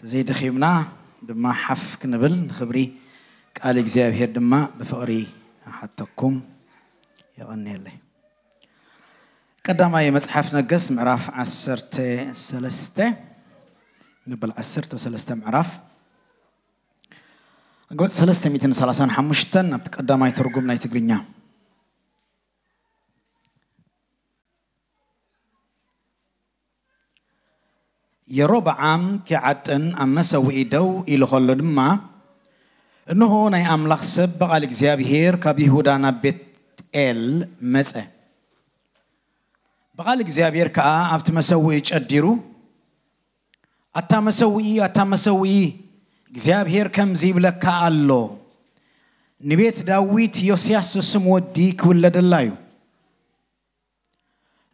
ተዘይደኺምና ድማ ሓፍ ክንብል ንክብሪ ቃል እግዚኣብሄር ድማ ብፍቕሪ ሓተኩም ይቐኒየለይ ቀዳማይ መፅሓፍ ነገስ ምዕራፍ 13 ንበል 13 ምዕራፍ ገፅ 335 ናብቲ ቀዳማይ ትርጉም ናይ ትግርኛ يروبعام كعتن أمسوي دو إلى خلدما إنه هو ناي أملاخ سب بقالك زيابهير كبيهودانا بيت إل مسا بقالك زيابهير كا أبت مسوي أديرو أتا مسوي أتا مسوي زيابهير كم زيبلا كا ألو نبيت داويت يوسياس سمو ديك ولد اللايو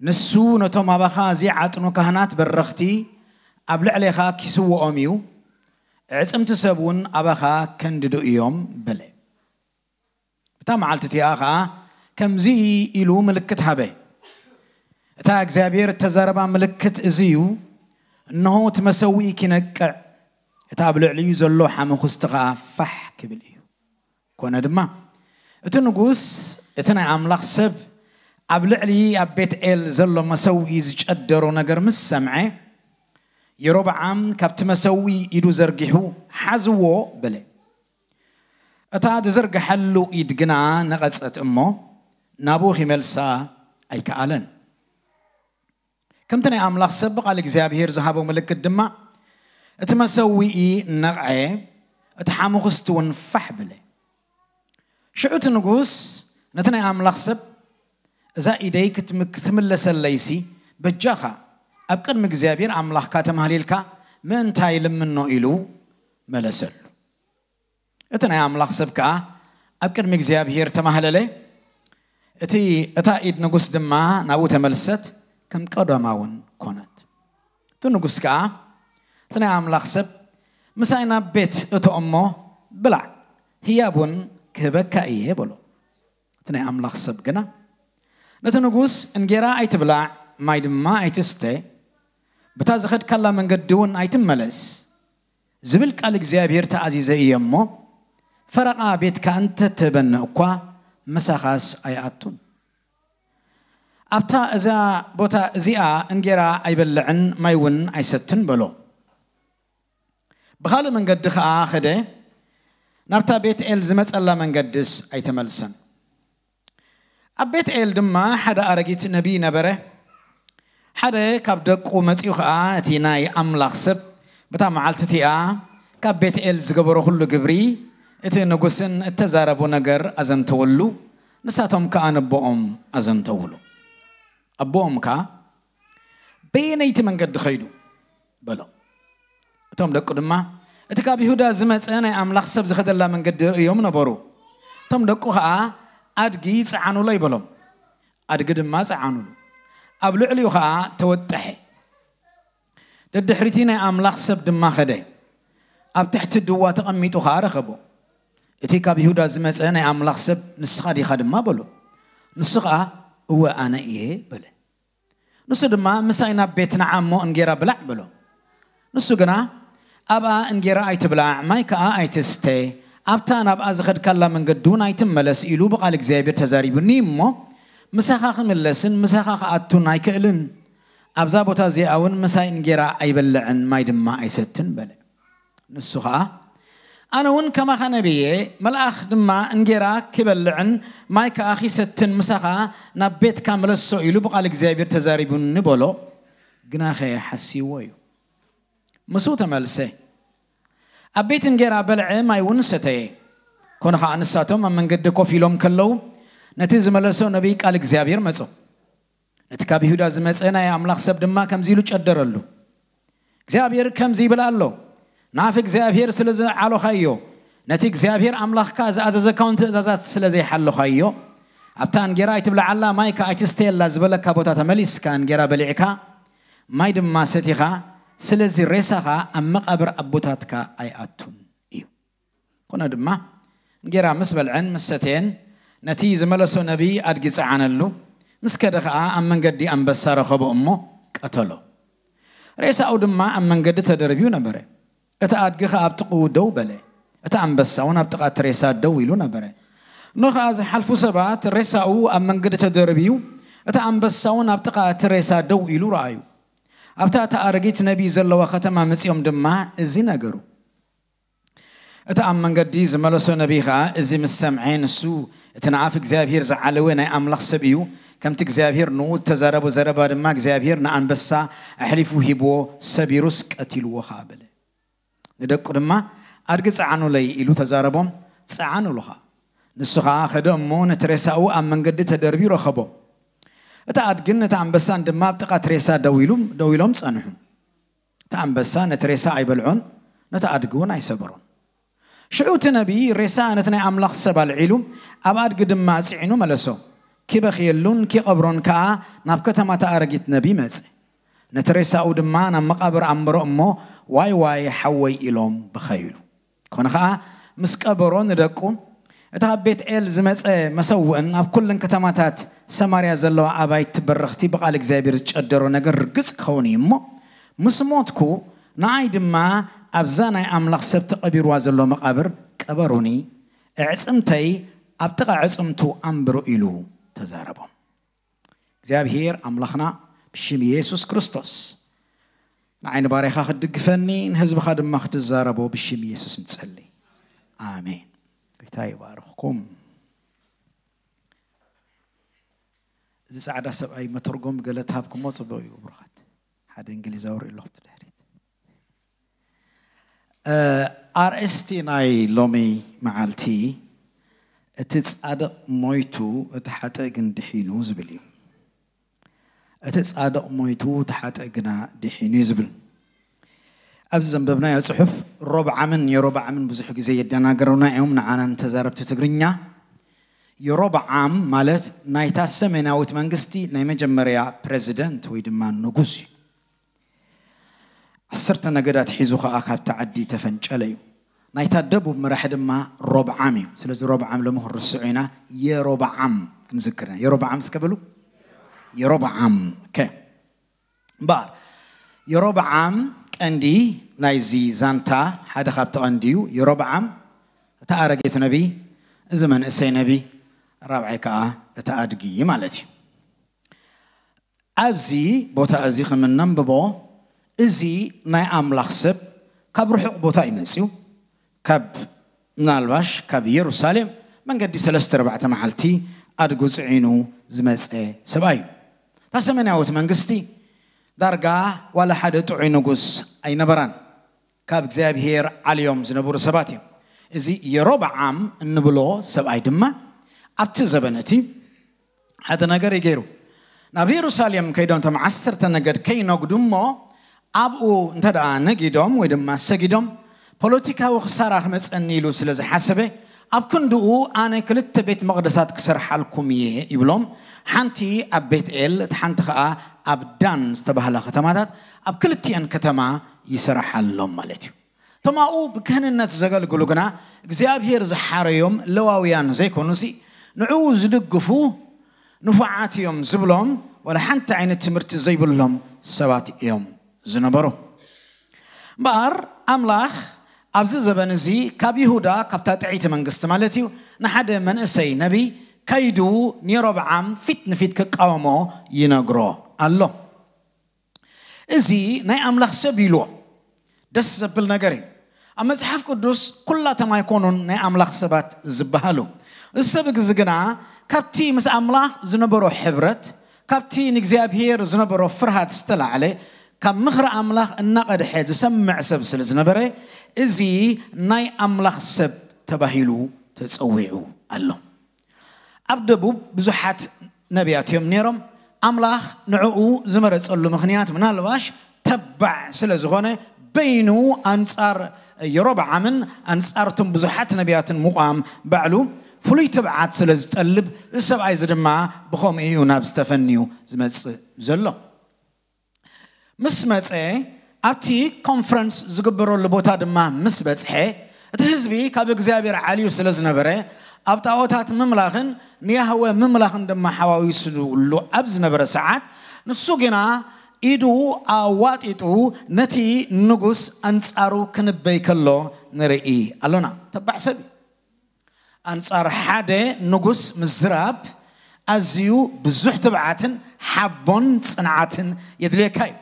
نسو نتو مابخا زي عطنو كهنات بالرختي ኣብ ልዕሊኻ ክስውኦም እዩ ዕፅምቲ ሰብ እውን ኣባኻ ከንድዱ እዮም በለ እታ መዓልቲ እቲኣ ከዓ ከምዚ ኢሉ ምልክት ሃበ እታ እግዚኣብሔር እተዛረባ ምልክት እዚ እዩ እነሆ እቲ መሰዊኢ ኪነቅዕ እቲ ኣብ ልዕሊዩ ዘሎ ሓመኩስቲ ከዓ ፋሕ ክብል እዩ ኮነ ድማ እቲ ንጉስ እቲ ናይ ኣምላኽ ሰብ ኣብ ልዕሊ ኣብ ቤት ኤል ዘሎ መሰዊኢ ዝጨደሮ ነገር ምስ ሰምዐ የሮብዓም ካብቲ መሰዊ ኢዱ ዘርጊሑ ሓዝዎ በለ እታ ዝዘርግሐሉ ኢድ ግና ነቐፀት እሞ ናብኡ ኺመልሳ ኣይከኣለን ከምቲ ናይ ኣምላኽ ሰብ ብቓል እግዚኣብሔር ዝሃቦ ምልክት ድማ እቲ መሰዊኢ ነቕዐ እቲ ሓሙኽስቲ እውን ፋሕ ብለ ሽዑ እቲ ንጉስ ነቲ ናይ ኣምላኽ ሰብ እዛ ኢደይ ክትምለሰለይሲ በጃኻ ኣብ ቅድሚ እግዚኣብሔር ኣምላኽካ ተማሃሊልካ ምእንታይ ልምኖ ኢሉ መለሰሉ እቲ ናይ ኣምላኽ ሰብ ከዓ ኣብ ቅድሚ እግዚኣብሔር ተማሃለለ እቲ እታ ኢድ ንጉስ ድማ ናብኡ ተመልሰት ከም ቀዳማ እውን ኮነት እቲ ንጉስ ከዓ እቲ ናይ ኣምላኽ ሰብ ምሳይ ናብ ቤት እቶ እሞ ብላዕ ህያብ እውን ክህበካ እየ በሎ እቲ ናይ ኣምላኽ ሰብ ግና ነቲ ንጉስ እንጌራ ኣይትብላዕ ማይ ድማ ኣይትስተ በታ ዝኸድካላ መንገዲውን ኣይትመለስ ዝብል ቃል እግዚኣብሔር ተኣዚዘ እየ እሞ ፈረቓ ቤትካ እንተ ትህበኒ እኳ መሳኻስ ኣይኣቱን ኣብታ እዛ ቦታ እዚኣ እንጌራ ኣይበልዕን ማይ እውን ኣይሰትን በሎ ብካልእ መንገዲ ከዓ ኸደ ናብታ ቤት ኤል ዝመፀላ መንገድስ ኣይተመልሰን ኣብ ቤት ድማ ሓደ ኣረጊት ነቢይ ነበረ حدا كاب دقو متيو خا تيناي أملاخ سب بتاع معلت تيا كاب بيت إل زجبرو كله جبري إتي نقصن التزاربو نجر أزن تولو نساتهم كأن بوم أزن تولو أبوهم كا بينيت من قد خيدو بلا እቶም ደቁ ድማ እቲ ካብ ይሁዳ ዝመፀ ናይ ኣምላኽ ሰብ ዝኸደላ መንገዲ እዮም ነበሩ እቶም ደቁ ከዓ ኣድጊ ፀዓኑሎ ይበሎም ኣድጊ ድማ ፀዓኑሉ ኣብ ልዕሊኡ ከዓ ተወጥሐ ደድሕሪቲ ናይ ኣምላኽ ሰብ ድማ ኸደ ኣብ ትሕቲ ድዋ ተቐሚጡ ከዓ ረኸቦ እቲ ካብ ይሁዳ ዝመፀ ናይ ኣምላኽ ሰብ ንስኻ ዲኻ ድማ በሎ ንሱ ከዓ እወ ኣነ እየ በለ ንሱ ድማ ምሳይ ናብ ቤትና ዓሞ እንጌራ ብላዕ በሎ ንሱ ግና ኣብኣ እንጌራ ኣይትብላዕ ማይ ከዓ ኣይትስተ ኣብታ ናብኣ ዝኸድካላ መንገዱ ናይትመለስ ኢሉ ብቓል እግዚኣብሔር ተዛሪቡኒ እሞ ምሳኻ ክምለስን ምሳኻ ክኣቱን ኣይክእልን ኣብዛ ቦታ እዚኣ እውን መሳይ እንጌራ ኣይበልዕን ማይ ድማ ኣይሰትን በለ ንሱ ከዓ ኣነ እውን ከማኸ ነብየ መልኣኽ ድማ እንጌራ ክበልዕን ማይ ከዓ ክሰትን ምሳኻ ናብ ቤትካ መለሶ ኢሉ ብቓል እግዚኣብሔር ተዛሪቡኒ በሎ ግናኸ ሓሲዎ እዩ ምስ ተመልሰ ኣብ ቤት እንጌራ በልዐ ማይ እውን ሰተየ ኮነ ከዓ ንሳቶም ኣብ መንገዲ ኮፍ ኢሎም ከለዉ نتی زملاس نبي قال کال مصو مزه. نتی کابیودا زملاس يا یا املاک سب دم ما کم زیلو چدرالو. اخزیابیر کم زیبلالو. ناف اخزیابیر سلز علو خيو نتی اخزیابیر املاک كاز از از کانت از از سلز حل خیو. ابتدان گرایت بلا علا مایکا ایتستیل لازبلا کابوتا تملیس کان گرای بلیکا مایدم ماستی خا سلز ریسا خا امق ابر اي اتون ايو كنا کنادم ما گرای مسبل عن مستین ነቲ ዝመለሶ ነቢይ ኣድጊፀዓነሉ ምስ ከደ ከዓ ኣብ መንገዲ ኣንበሳ ረኸቦ እሞ ቀተሎ ርእሳኡ ድማ ኣብ መንገዲ ተደርብዩ ነበረ እቲ ኣድጊ ከዓ ኣብ ጥቕኡ ደው በለ እቲ ኣንበሳ እውን ኣብ ጥቓ ሬሳ ደው ኢሉ ነበረ ኖ ከዓ ዝሓልፉ ሰባት ሬሳኡ ኣብ መንገዲ ተደርብዩ እቲ ኣንበሳ እውን ኣብ ጥቓ ሬሳ ደው ኢሉ ረኣዩ ኣብታ እቲ ኣረጊት ነቢይ ዘለዋ ከተማ መፂኦም ድማ እዚ ነገሩ እቲ ኣብ መንገዲ ዝመለሶ ነቢይ ከዓ እዚ ምስ ሰምዐ ንሱ እቲ ንኣፍ እግዚኣብሄር ዝዓለወ ናይ ኣምላኽ ሰብ እዩ ከምቲ እግዚኣብሄር ንኡ ተዘረቦ ዘረባ ድማ እግዚኣብሄር ንኣንበሳ ኣሕሊፉ ሂብዎ ሰቢሩስ ቀቲልዎ ከዓ በለ ንደቁ ድማ ኣድጊ ፀዓኑለይ ኢሉ ተዛረቦም ፀዓኑሉ ከዓ ንሱ ከዓ ከደ እሞ ነቲ ሬሳኡ ኣብ መንገዲ ተደርቢ ረኸቦ እታ ኣድግን ነቲ ኣንበሳን ድማ ኣብ ጥቓ ትሬሳ ደው ኢሎም ፀንሑ እቲ ኣንበሳ ነቲ ሬሳ ኣይበልዖን ነቲ ኣድጊ እውን ኣይሰበሮን ሽዑ እቲ ነቢይ ሬሳ ነቲ ናይ ኣምላኽ ሰብ ኣልዒሉ ኣብ ኣድጊ ድማ ፅዒኑ መለሶ ኪበኽየሉን ኪቐብሮን ከዓ ናብ ከተማታ ኣረጊት ነቢ መፅ ነቲ ሬሳኡ ድማ ናብ መቓብር ኣምሮ እሞ ዋይ ዋይ ሓወይ ኢሎም ብኸይሉ ኮነ ከዓ ምስ ቀበሮ ንደቁ እቲ ካብ ቤት ኤል ዝመፀ መሰውእን ኣብ ኩለን ከተማታት ሰማርያ ዘለዋ ኣባይቲ በረኽቲ ብቓል እግዚኣብሔር ዝጨደሮ ነገር ርግፅ ክኸውን እዩ እሞ ምስ ሞትኩ ንዓይ ድማ ኣብዛ ናይ ኣምላኽ ሰብ ተቐቢርዋ ዘሎ መቓብር ቀበሩኒ ዕፅምተይ ኣብ ጥቓ ዕፅምቱ ኣንብሩ ኢሉ ተዛረቦም እግዚኣብሔር ኣምላኽና ብሽም ኢየሱስ ክርስቶስ ንዓይኒ ባርያኻ ክድግፈኒ ንህዝብኻ ድማ ክትዛረቦ ብሽም ኢየሱስ ንጸሊ ኣሜን ጌታ ይባርኽኩም እዚ ፃዕዳ ሰብኣይ መተርጎም ገለ ትሃብኩሞ ፅቡቅ እዩ ብሩኻት ሓደ እንግሊዛዊ ርኢ ኣለኹ ትድሕሪ ኣርእስቲ ናይ ሎሚ መዓልቲ እቲ ጻድቕ ሞይቱ እቲ ሓጥእ ግን ድሒኑ ዝብል እዩ እቲ ጻድቕ ሞይቱ እቲ ሓጥእ ግና ድሒኑ እዩ ዝብል ኣብዚ ዘንበብናዮ ፅሑፍ ሮብዓምን የሮብዓምን ብዙሕ ግዜ የደናገሩና እዮም ንዓና ንተዛረብቲ ትግርኛ የሮብዓም ማለት ናይታ ሰሜናዊት መንግስቲ ናይ መጀመርያ ፕሬዚደንት ወይ ድማ ንጉስ እዩ عسرت نجارات حيزوخ أكاب تعدي تفنج عليه نايتدبوا مرحلة ما ربع عامي سلز ربع عام لمه الرسعينا يا ربع عام نذكرنا يا ربع عام سكبلو يا ربع عام كي بار يا ربع عام عندي نايزي زانتا حدا خابت عنديو يا ربع عام تأرجيت نبي زمن أسي نبي ربعي كا تأدقي مالتي أبزي بوتا أزيخ من نمببو እዚ ናይ ኣምላኽ ሰብ ካብ ርሑቕ ቦታ እዩ ካብ ምናልባሽ ካብ ኢየሩሳሌም መንገዲ ሰለስተ ርባዕተ መዓልቲ ኣድጉ ፅዒኑ ዝመፀ ሰብኣ እዩ እታ ሰሜናዊት መንግስቲ ዳርጋ ዋላ ሓደ ጥዑይ ንጉስ ኣይነበራን ካብ እግዚኣብሄር ዓልዮም ዝነብሩ ሰባት እዮም እዚ የሮብዓም እንብሎ ሰብኣይ ድማ ኣብቲ ዘበነ እቲ ሓደ ነገር እዩ ገይሩ ናብ የሩሳሌም ከይዶም ቶም ዓሰርተ ነገድ ከይነግዱ እሞ أبو أنت أنا قدام ويدم ماسة قدام بوليتيكا وخسارة خمس أني لو سلز حسبة أبكن دو أنا كلت بيت مقدسات كسر حالكم يه يبلوم حنتي أب بيت إل حنت خا أب دان استبهلا ختمات أب كلتي أن كتما يسر حالهم مالتي تماو بكهنة زغل قلوقنا እግዚአብሔር ዝሓረዮም ለዋውያን ዘይኮኑሲ ንዕኡ ዝድግፉ ንፉዓት እዮም ዝብሎም ወላ ሓንቲ ዓይነት ትምህርቲ ዘይብሎም ሰባት እዮም ዝነበሩ እምበኣር ኣምላኽ ኣብዚ ዘበን እዚ ካብ ይሁዳ ካብታ ጥዒቲ መንግስቲ ማለት እዩ ንሓደ መንእሰይ ነቢ ከይዱ ንሮብዓም ፊት ንፊት ክቃወሞ ይነግሮ ኣሎ እዚ ናይ ኣምላኽ ሰብ ኢልዎ ደስ ዘብል ነገር እዩ ኣብ መፅሓፍ ቅዱስ ኩላቶም ኣይኮኑን ናይ ኣምላኽ ሰባት ዝበሃሉ እዚ ሰብ ግዚ ግና ካብቲ ምስ ኣምላኽ ዝነበሮ ሕብረት ካብቲ ንእግዚኣብሄር ዝነበሮ ፍርሃት ዝተላዕለ ካብ ምኽሪ ኣምላኽ እናቐድሐ ዝሰምዕ ሰብ ስለ ዝነበረ እዚ ናይ ኣምላኽ ሰብ ተባሂሉ ተፀዊዑ ኣሎ ኣብ ደቡብ ብዙሓት ነቢያት እዮም ነይሮም ኣምላኽ ንዕኡ ዝመረፀሉ ምኽንያት ምናልባሽ ተባዕ ስለ ዝኾነ በይኑ ኣንፃር የሮብዓምን ኣንፃርቶም ብዙሓት ነቢያትን ምቋም ባዕሉ ፍሉይ ትብዓት ስለ ዝጠልብ እዚ ሰብኣይ እዚ ድማ ብከምኡ እዩ ናብ ዝተፈንዩ ዝመፅእ ዘሎ ምስ መፀ ኣብቲ ኮንፈረንስ ዝግበረሉ ቦታ ድማ ምስ በፅሐ እቲ ህዝቢ ካብ እግዚኣብሔር ዓልዩ ስለ ዝነበረ ኣብ ጣዖታት ምምላኽን ንያህወ ምምላኽን ድማ ሓዋዊስሉ ኣብ ዝነበረ ሰዓት ንሱ ግና ኢዱ ኣዋጢጡ ነቲ ንጉስ ኣንፃሩ ክንበይ ከሎ ንርኢ ኣሎና ተባዕ ሰብ ኣንፃር ሓደ ንጉስ ምዝራብ ኣዝዩ ብዙሕ ትብዓትን ሓቦን ፅንዓትን የድልየካ እዩ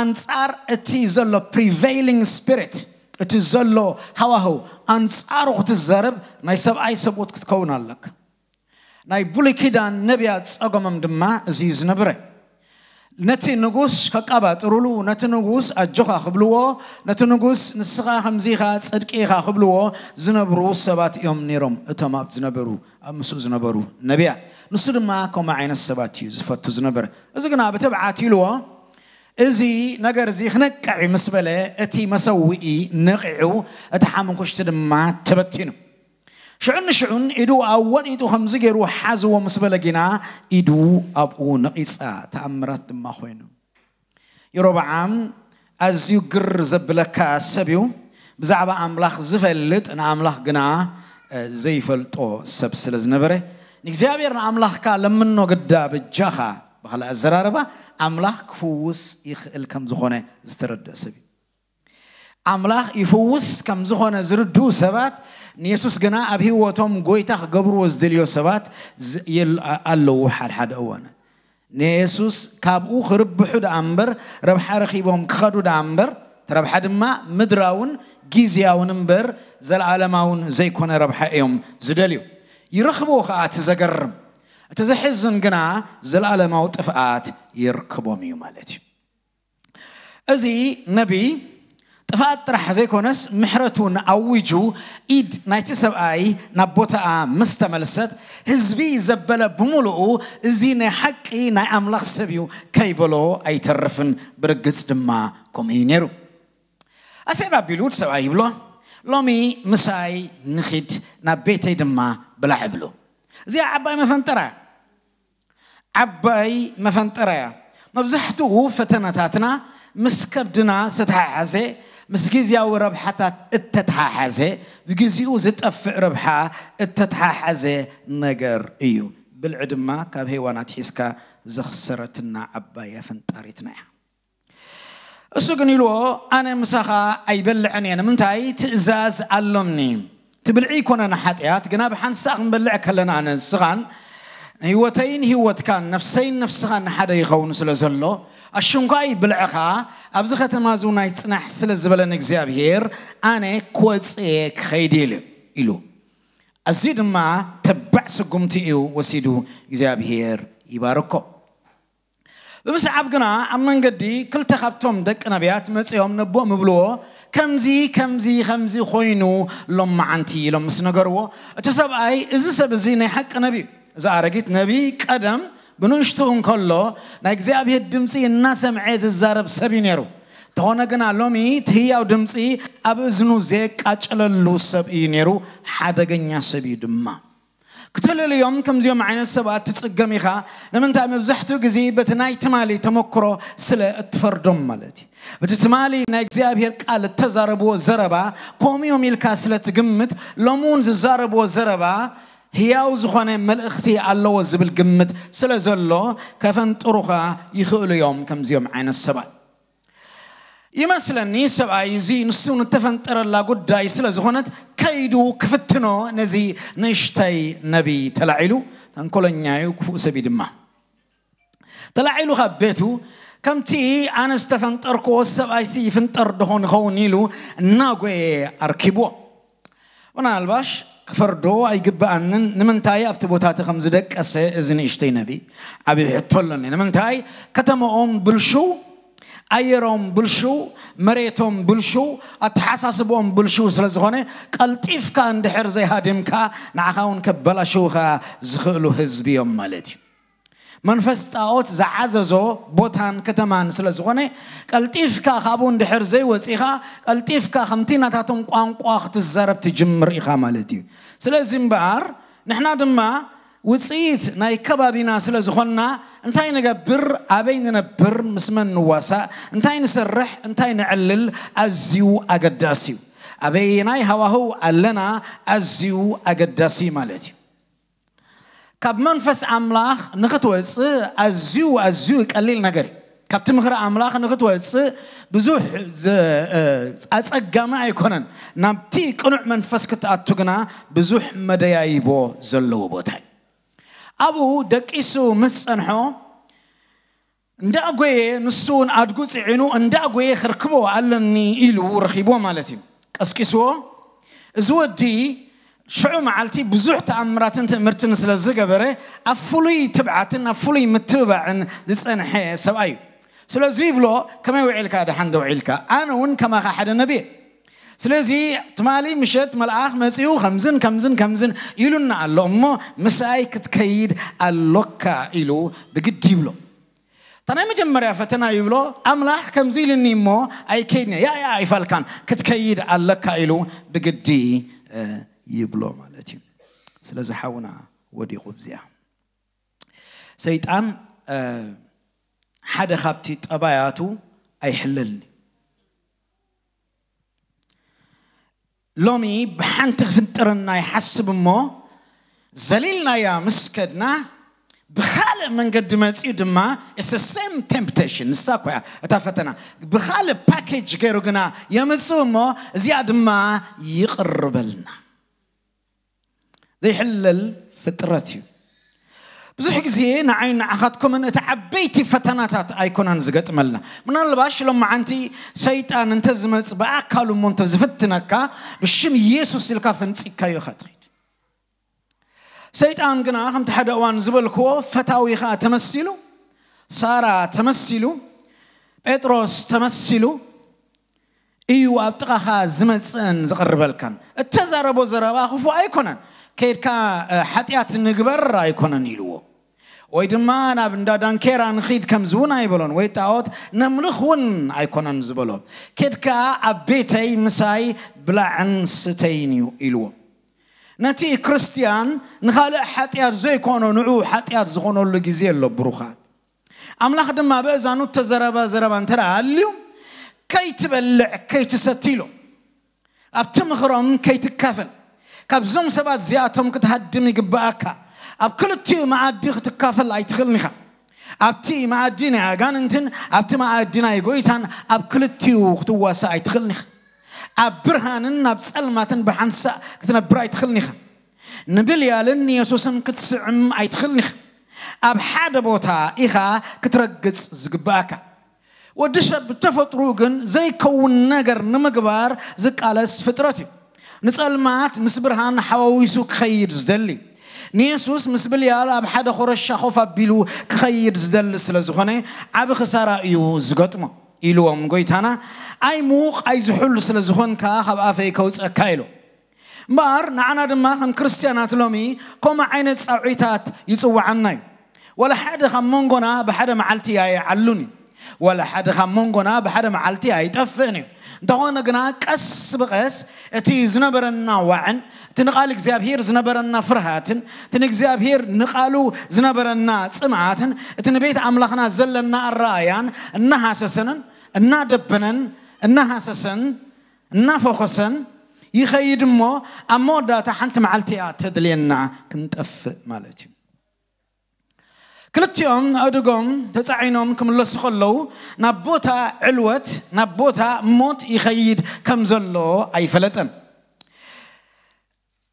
ኣንጻር እቲ ዘሎ ፕሪቫይሊንግ ስፒሪት እቲ ዘሎ ሃዋህው ኣንጻሩ ክትዛረብ ናይ ሰብኣይ ሰብኡት ክትከውን ኣለካ ናይ ብሉይ ኪዳን ነቢያት ፀገሞም ድማ እዚ ዝነበረ ነቲ ንጉስ ከቃባጥሩሉ ነቲ ንጉስ ኣጆኻ ክብልዎ ነቲ ንጉስ ንስኻ ከምዚ ኢኻ ፅድቂ ኢኻ ክብልዎ ዝነብሩ ሰባት እዮም ነይሮም እቶም ኣብ ዝነበሩ ኣብ ምስኡ ዝነበሩ ነቢያት ንሱ ድማ ከምኡ ዓይነት ሰባት እዩ ዝፈቱ ዝነበረ እዚ ግና ብተብዓት ኢልዎ እዚ ነገር እዚ ክነቅዕ ምስ በለ እቲ መሰዊኢ ነቂዑ እቲ ሓመንኩሽቲ ድማ ተበቲኑ ሽዑን ንሽዑን ኢዱ ኣብ ወጢጡ ከምዚ ገይሩ ሓዝዎ ምስ በለ ግና ኢዱ ኣብኡ ነቂፃ ተኣምራት ድማ ኮይኑ ይሮብዓም ኣዝዩ ግር ዘብለካ ሰብ እዩ ብዛዕባ ኣምላኽ ዝፈልጥ ንኣምላኽ ግና ዘይፈልጦ ሰብ ስለ ዝነበረ ንእግዚኣብሔር ንኣምላኽካ ለምኖ ግዳ ብጃኻ ባህላዊ ኣዘራርባ ኣምላኽ ክፍውስ ይኽእል ከም ዝኾነ ዝተረድእ ሰብ እዩ ኣምላኽ ይፍውስ ከም ዝኾነ ዝርድኡ ሰባት ንየሱስ ግና ኣብ ሂወቶም ጎይታ ክገብርዎ ዝደልዮ ሰባት ኣለዉ ሓደሓደ እዋናት ንየሱስ ካብኡ ክርብሑ ደኣ እምበር ረብሓ ረኪቦም ክኸዱ ደኣ እምበር ረብሓ ድማ ምድራውን ግዜያውን እምበር ዘለዓለማውን ዘይኮነ ረብሓ እዮም ዝደልዩ ይረኽቦ ከዓ እቲ تزحزن جنا زل على موت فات يركبو ميو مالتي ازي نبي تفات رح زي كونس محرتون اوجو ايد نايتسب اي نبوتا مستملسات هزبي زبلا بمولو ازي نحقي ناي املاخ كيبلو اي ترفن برقز دما كومينيرو اسيبا بلوت سب اي بلو لومي مساي نخيد نبيتي دما بلا بلو زي عباي مفنتره ዓባይ መፈንጠረ እያ መብዛሕትኡ ፈተነታትና ምስ ከብድና ዝተሓሓዘ ምስ ግዜያዊ ረብሓታት እተተሓሓዘ ብግዚኡ ዝጠፍእ ረብሓ እተተሓሓዘ ነገር እዩ ብልዒ ድማ ካብ ሄዋናት ሒዝካ ዘኽሰረትና ዓባይ ፈንጣሪትና እያ እሱ ግን ኢልዎ ኣነ ምሳኻ ኣይበልዕን እየ ንምንታይ ትእዛዝ ኣሎኒ ትብልዒ ይኮነና ሓጢኣት ግና ብሓንሳእ ክንበልዕ ከለና ኣነ ንስኻን هو هيوتين هيوت كان نفسين نفسها حدا يخون سلزلو الشنقاي بلعخا أبزخة ما زونا يتنح سلزبلا نكزياب هير أنا كوز إيك خيديل إلو أزيد ما تبع سقمتي وسيدو كزياب هير يباركو بمس عبقنا أمن قدي كل تخبتهم دك نبيات مسيهم نبو مبلو كمزي كمزي خمزي خوينو لما عنتي لما سنقروا تسابعي إزي سبزيني حق نبيه ዝኣረጊት ነቢይ ቀደም ብንእሽቱ እንከሎ ናይ እግዚኣብሔር ድምፂ እናሰምዐ ዝዛረብ ሰብ እዩ ነይሩ እንተኾነ ግና ሎሚ ትህያው ድምፂ ኣብ እዝኑ ዘቃጭለሉ ሰብ እዩ ነይሩ ሓደገኛ ሰብ እዩ ድማ ክትልልዮም ከምዚኦም ዓይነት ሰባት ትፅገም ኢኻ ንምንታይ መብዛሕትኡ ግዜ በቲ ናይ ትማሊ ተመክሮ ስለ እትፈርዶም ማለት እዩ በቲ ትማሊ ናይ እግዚኣብሔር ቃል እተዛረብዎ ዘረባ ከምኦም ኢልካ ስለ ትግምት ሎም እውን ዝዛረብዎ ዘረባ ህያው ዝኾነ መልእኽቲ ኣለዎ ዝብል ግምት ስለ ዘሎ ከፈንጥሩኻ ይኽእሉ እዮም ከምዚኦም ዓይነት ሰብኣይ ይመስለኒ ሰብኣይ እዚ ንሱ ንተፈንጠረላ ጉዳይ ስለ ዝኾነት ከይዱ ክፍትኖ ነዚ ንእሽተይ ነቢ ተላዒሉ ተንኮለኛዩ ክፉእ ሰብይ ድማ ተላዒሉ ካብ ቤቱ ከምቲ ኣነ ዝተፈንጠርክዎ ሰብኣይሲ ይፍንጠር ድኾን ይኸውን ኢሉ እናጎየ ኣርኪብዎ ምናልባሽ ክፈርዶ ኣይግባኣንን ንምንታይ ኣብቲ ቦታ እቲ ከም ዝደቀሰ እዚ ንእሽተይ ነቢ ዓብዪ ሕቶ ኣሎኒ ንምንታይ ከተማኦም ብልሹው ኣየሮም ብልሹው መሬቶም ብልሹው ኣተሓሳስቦኦም ብልሹው ስለ ዝኾነ ቀልጢፍካ እንድሕር ዘይሃድምካ ንዓኻ እውን ከበላሽውካ ዝኽእሉ ህዝቢ እዮም ማለት እዩ መንፈስ ጣዖት ዝዓዘዞ ቦታን ከተማን ስለ ዝኾነ ቀልጢፍካ ካብኡ እንድሕር ዘይወፂኻ ቀልጢፍካ ከምቲ ናታቶም ቋንቋ ክትዘረብ ትጅምር ኢኻ ማለት እዩ ስለዚ እምበኣር ንሕና ድማ ውፅኢት ናይ ከባቢና ስለ ዝኾንና እንታይ ንገብር ኣበይ ንነብር መን ንዋሳእ እንታይ ንሰርሕ እንታይ ንዕልል ኣዝዩ ኣገዳሲ እዩ ኣበየናይ ሃዋህው ኣለና ኣዝዩ ኣገዳሲ ማለት እዩ ካብ መንፈስ ኣምላኽ ንኽትወፅእ ኣዝዩ ኣዝዩ ቀሊል ነገር እዩ ካብቲ ምክሪ ኣምላኽ ንኽትወፅእ ብዙሕ ኣፀጋሚ ኣይኮነን ናብቲ ቅኑዕ መንፈስ ክትኣቱ ግና ብዙሕ መደያይቦ ዘለዎ ቦታ እዩ ኣብኡ ደቂሱ ምስ ፀንሖ እንዳጎየ ንሱ እውን ኣድጉ ፅዒኑ እንዳጎየ ክርክቦ ኣለኒ ኢሉ ረኪቦ ማለት እዩ ቀስቂስዎ እዚ ወዲ ሽዑ መዓልቲ ብዙሕ ተኣምራትን ትምህርትን ስለ ዝገበረ ኣብ ፍሉይ ትብዓትን ኣብ ፍሉይ ምትብባዕን ዝፀንሐ ሰብኣ እዩ ስለዚ ይብሎ ከመይ ውዒልካ ድሓንደ ውዒልካ ኣነ እውን ከማኻ ሓደ ነቢ ስለዚ ትማሊ ምሸት መልኣኽ መፅኡ ከምዝን ከምዝን ከምዝን ኢሉና ኣሎ እሞ ምስኣይ ክትከይድ ኣሎካ ኢሉ ብግዲ ይብሎ እታ ናይ መጀመርያ ፈተና ይብሎ ኣምላኽ ከምዚ ኢሉኒ እሞ ኣይከይድኒ ያ ያ ኣይፋልካን ክትከይድ ኣለካ ኢሉ ብግዲ يبلو مالتي سلازحونا ودي خبزيا سيطان حدا خابتي تباياتو اي حللني لومي بحنتك فنترنا يحسب مو زليلنا يا مسكدنا بخال من قد ما تسيد ما it's the same temptation ساقوا تفتنا بخال package غيرو قنا يمسو مو زياد ما يقربلنا ዘይሕለል ፍጥረት እዩ ብዙሕ ግዜ ንዓይን ንዓኻትኩምን እቲ ዓበይቲ ፈተናታት ኣይኮናን ዝገጥመልና ምናልባሽ ሎመዓንቲ ሰይጣን እንተዝመፅ ብኣካሉ እሞ እንተዝፍትነካ ብሽም ኢየሱስ ኢልካ ፈንፂካዮ ኢኻ ትኸይድ ሰይጣን ግና ከምቲ ሓደ እዋን ዝበልክዎ ፈታዊኻ ተመሲሉ ሳራ ተመሲሉ ጴጥሮስ ተመሲሉ እዩ ኣብ ጥቓኻ ዝመፅን ዝቐርበልካን እተዛረቦ ዘረባ ክፉ ኣይኮነን ከድካ ሓጢኣት ንግበር ኣይኮነን ኢልዎ ወይ ድማ ናብ እንዳ ዳንኬራ ንኽድ ከምዚ እውን ኣይበሎን ወይ ጣዖት ነምልኽ እውን ኣይኮነን ዝበሎ ኬድካ ኣብ ቤተይ ምሳይ ብላዕን ስተይን እዩ ኢልዎ ነቲ ክርስትያን ንኻልእ ሓጢኣት ዘይኮኖ ንዑ ሓጢኣት ዝኾነሉ ግዜ ኣሎ ብሩኻት ኣምላኽ ድማ ብእዛኑ ተዘረባ ዘረባ እንተ ደኣ ኣልዩ ከይትበልዕ ከይትሰቲ ኢሎ ኣብቲ ምኽሮም ከይትካፈል ካብዞም ሰባት እዚኣቶም ክትሃድም ይግብኣካ ኣብ ክልቲኡ መዓዲ ክትካፈል ኣይትኽእልኒኻ ኣብቲ መኣዲ ናይ ኣጋንንትን ኣብቲ መኣዲ ናይ ጎይታን ኣብ ክልቲኡ ክትዋሳእ ኣይትኽእልኒኻ ኣብ ብርሃንን ኣብ ፀልማትን ብሓንሳእ ክትነብር ኣይትኽእልኒኻ ንብልያልን የሱስን ክትስዕም ኣይትኽእልኒኻ ኣብ ሓደ ቦታ ኢኻ ክትረግፅ ዝግብኣካ ወዲ ሰብ ብተፈጥሩ ግን ዘይከውን ነገር ንምግባር ዝቃለስ ፍጥረት እዩ ንጸልማት ምስ ብርሃን ሓዋዊሱ ክኸይድ ዝደሊ ንየሱስ ምስ ብልያል ኣብ ሓደ ኮረሻ ኮፍ ኣቢሉ ክኸይድ ዝደሊ ስለ ዝኾነ ዓብ ክሳራ እዩ ዝገጥሞ ኢልዎም ጎይታና ኣይ ምዉቕ ኣይዝሕሉ ስለ ዝኾንካ ካብ ኣፈይ ከውፀካ ኢሎ እምበር ንዓና ድማ ከም ክርስትያናት ሎሚ ከምኡ ዓይነት ፃውዒታት ይፅዋዓና እዩ ወላ ሓደ ካብ መንጎና ብሓደ መዓልቲ ኣይዓሉን እዩ ወላ ሓደ ካብ መንጎና ብሓደ መዓልቲ ኣይጠፍእን እዩ እንተኾነ ግና ቀስ ብቐስ እቲ ዝነበረና ዋዕን እቲ ንቓል እግዚኣብሄር ዝነበረና ፍርሃትን እቲ ንእግዚኣብሄር ንቓሉ ዝነበረና ፅምዓትን እቲ ንቤት ኣምላኽና ዘለና ኣረኣያን እናሃሰሰንን እናደበነን እናሃሰሰን እናፈኸሰን ይኸይድ እሞ ኣብ መወዳእታ ሓንቲ መዓልቲ እያ ተድልየና ክንጠፍእ ማለት እዩ كلتيون أدوغون تتعينون كم لسخلو نبوتا علوت نبوتا موت يخييد كم زلو أي فلتن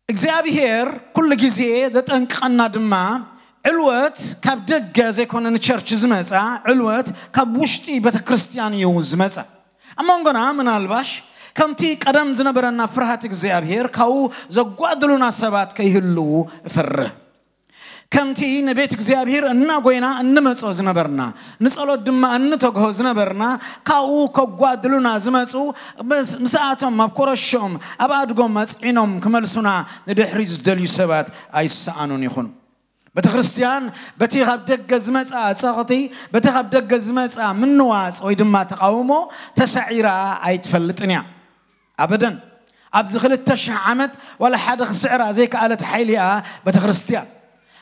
إكزيابي هير كل جزيه دت أنقنا دما علوت كاب دقا زي كونن تشيرش زمزا علوت كاب وشتي بتا كريستيانيو زمزا أمون غنا من ألباش كم تي قدم زنبرنا فرحة إكزيابي هير كاو زقوادلونا سبات كيهلو فره كمتي نبيت زيابير أننا قوينا أنما سوزنا برنا نسألو دمما أننا تقهوزنا برنا كاو كوادلونا زمسو مساعتهم مبكور الشوم أبعد قوم مسعينهم كملسونا ندحريز دليو سبات أي سعانون يخون بتخريستيان بتي غاب دق زمسا سقطي بتي غاب دق زمسا من نواس ويدما تقاومو تسعيرا أي تفلتنيا أبدا أبدخل التشعمت ولا حد خسعرا زي كالة حيلي بتخريستيان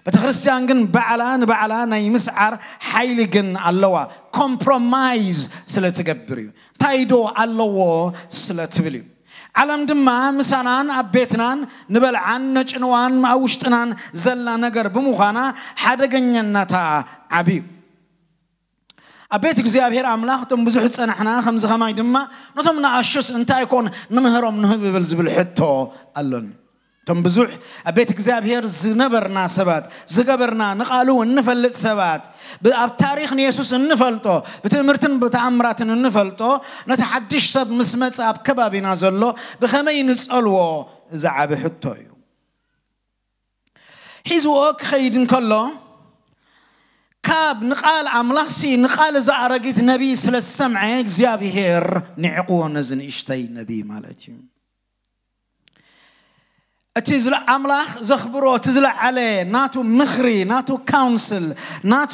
ቤተክርስቲያን ግን ባዕላን ባዕላን ናይ ምስዓር ሓይሊ ግን ኣለዋ ኮምፕሮማይዝ ስለ ትገብር እዩ ታይዶ ኣለዎ ስለ ትብል እዩ ዓለም ድማ ምሳናን ኣብ ቤትናን ንበልዓን ነጭንዋን ኣብ ውሽጥናን ዘላ ነገር ብምዃና ሓደገኛናታ ዓብዩ ኣብ ቤት እግዚኣብሔር ኣምላኽ እቶም ብዙሕ ዝፀናሕና ከምዚ ኸማይ ድማ ነቶም ንኣሽስ እንታይ ኮን ንምህሮም ንህብ ዝብል ሕቶ ኣሎኒ تم بزوح أبيت እግዚአብሔር ዝነበርና ሰባት ዝገበርና ንቃሉ እንፈልጥ ሰባት ኣብ ታሪክ ንየሱስ እንፈልጦ ብትምህርትን ብተኣምራትን እንፈልጦ ነቲ ሓድሽ ሰብ ምስ መፀ ኣብ ከባቢና ዘሎ ብኸመይ ንፀልዎ እዚ ዓብ ሕቶ እዩ ሒዝዎ ክኸይድ እንከሎ ካብ ንቃል ኣምላኽ ሲ ንቃል ዝኣረጊት ነቢይ ስለ ዝሰምዐ እግዚኣብሄር ንዕቕዎ ነዚ ንእሽተይ ነቢይ ማለት እዩ እቲ ኣምላኽ ዘኽብሮ እቲ ዝለዓለ ናቱ ምኽሪ ናቱ ካውንስል ናቱ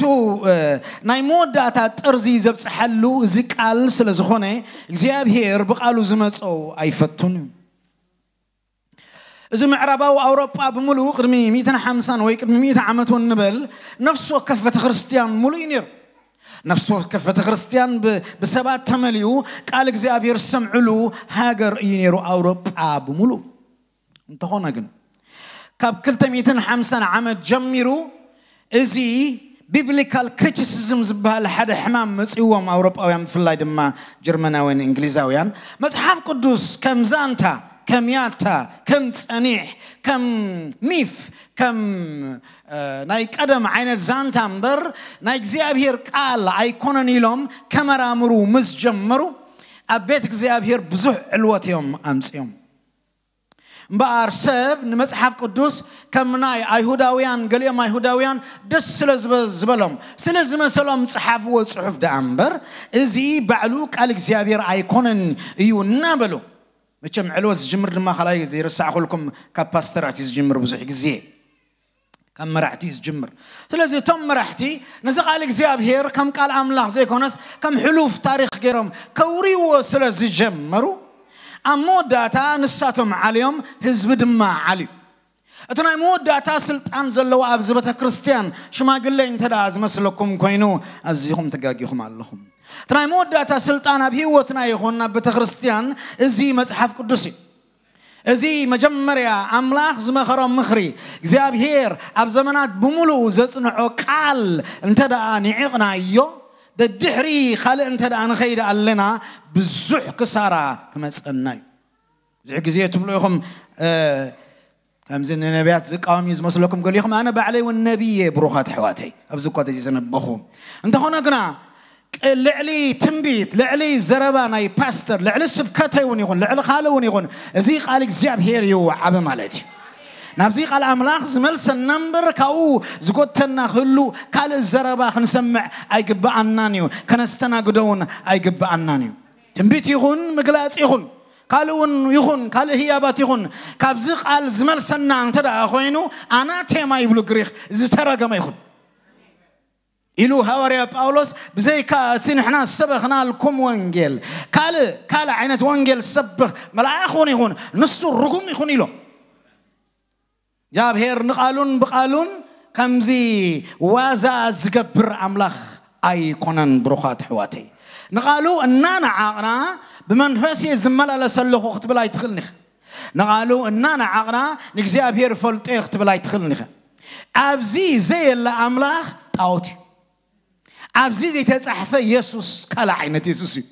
ናይ መወዳእታ ጠርዚ ዘብፅሐሉ እዚ ቃል ስለ ዝኾነ እግዚኣብሄር ብቓሉ ዝመፀ ኣይፈቱን እዩ እዚ ምዕራባዊ ኣውሮጳ ብምሉእ ቅድሚ 150 ወይ ቅድሚ 100 ዓመት እውን ንበል ነፍሲ ወከፍ ቤተክርስትያን ሙሉእ ነይሩ ነፍሲ ወከፍ ቤተክርስትያን ብሰባት ተመሊኡ ቃል እግዚኣብሄር ዝሰምዕሉ ሃገር እዩ ነይሩ ኣውሮጳ ብምሉእ እንተኾነ ግን ካብ 250 ዓመት ጀሚሩ እዚ ቢብሊካል ክሪቲሲዝም ዝበሃል ሓደ ሕማም መፅዎም ኣውሮጳውያን ብፍላይ ድማ ጀርመናውያን እንግሊዛውያን መፅሓፍ ቅዱስ ከም ዛንታ ከም ያታ ከም ፀኒሕ ከም ሚፍ ከም ናይ ቀደም ዓይነት ዛንታ እምበር ናይ እግዚኣብሔር ቃል ኣይኮነን ኢሎም ከመራምሩ ምስ ጀመሩ ኣብ ቤት እግዚኣብሔር ብዙሕ ዕልወት እዮም ኣምፅኦም እምበኣር ሰብ ንመፅሓፍ ቅዱስ ከም ናይ ኣይሁዳውያን ገሊኦም ኣይሁዳውያን ደስ ስለ ዝበሎም ስለ ዝመሰሎም ፅሓፍዎ ፅሑፍ ደኣ እምበር እዚ ባዕሉ ቃል እግዚኣብሔር ኣይኮነን እዩ እናበሉ መቸም ዕልወት ዝጅምር ድማ ካልኣይ ዘይርሳዕ ከልኩም ካብ ፓስተራት እዩ ዝጅምር ብዙሕ ግዜ كم مرحتي زجمر سلازي تم مرحتي نزق زيابهير كم قال أملاح زي كونس كم حلوف تاريخ غيرهم كوريو سلازي جمرو ኣብ መወዳእታ ንሳቶም ዓልዮም ህዝቢ ድማ ዓልዩ እቲ ናይ መወዳእታ ስልጣን ዘለዎ ኣብዚ ቤተ ክርስቲያን ሽማግለ እንተ ደኣ ዝመስለኩም ኮይኑ ኣዝኹም ተጋጊኹም ኣለኹም እቲ ናይ መወዳእታ ስልጣን ኣብ ሂወትና ይኹን ኣብ ቤተ ክርስቲያን እዚ መፅሓፍ ቅዱስ እዩ እዚ መጀመርያ ኣምላኽ ዝመኸሮም ምኽሪ እግዚኣብሄር ኣብ ዘመናት ብምሉእ ዘፅንዖ ቃል እንተ ደኣ ንዕቕናዮ ددحري خالق انت دا نخيد علينا بزح كسارة كما تسألنا زح جزية تبلو يخم آه ከምዚ ንነቢያት ዝቃወም እዩ ዝመስለኩም ገሉ ኢኹም ኣነ ባዕለይ እውን ነቢየ ብሩኻት ኣሕዋተይ ኣብዚ እኳ ተዚ ዘነበኹ እንተኾነ ግና ልዕሊ ትንቢት ልዕሊ ዘረባ ናይ ፓስተር ልዕሊ ስብከተይ እውን ይኹን ልዕሊ ካልእ እውን ይኹን እዚ ቃል እግዚኣብሄር ይወዓበ ማለት እዩ نبزي قال أملاخ زمل سنمبر كاو زقوتنا خلو قال الزربا خنسمع أي قبع النانيو كنستنا قدون أي قبع النانيو تنبيت يخون مقلات يخون قالون يخون قال هي أبات يخون كابزي قال زمل سنان تدا أخوينو أنا تيما يبلو قريخ زترق ما يخون إلو هاوريا باولوس بزي كا سنحنا سبخنا لكم وانجيل قال قال عينت وانجيل سبخ ملاعخون يخون نصو الرقم يخون إلو جابهير نقالون بقالون كمزي وازا زقبر أملاخ أي كونن بروخات حواتي نقالو أننا عاقنا بمنفسي زملا لسلوخ وقت بلاي تخلنخ نقالو أننا عاقنا نجزي أبهير فلطي وقت بلاي تخلنخ أبزي زي اللي أملاخ تاوتي أبزي زي تتحفى يسوس كالعينة يسوسي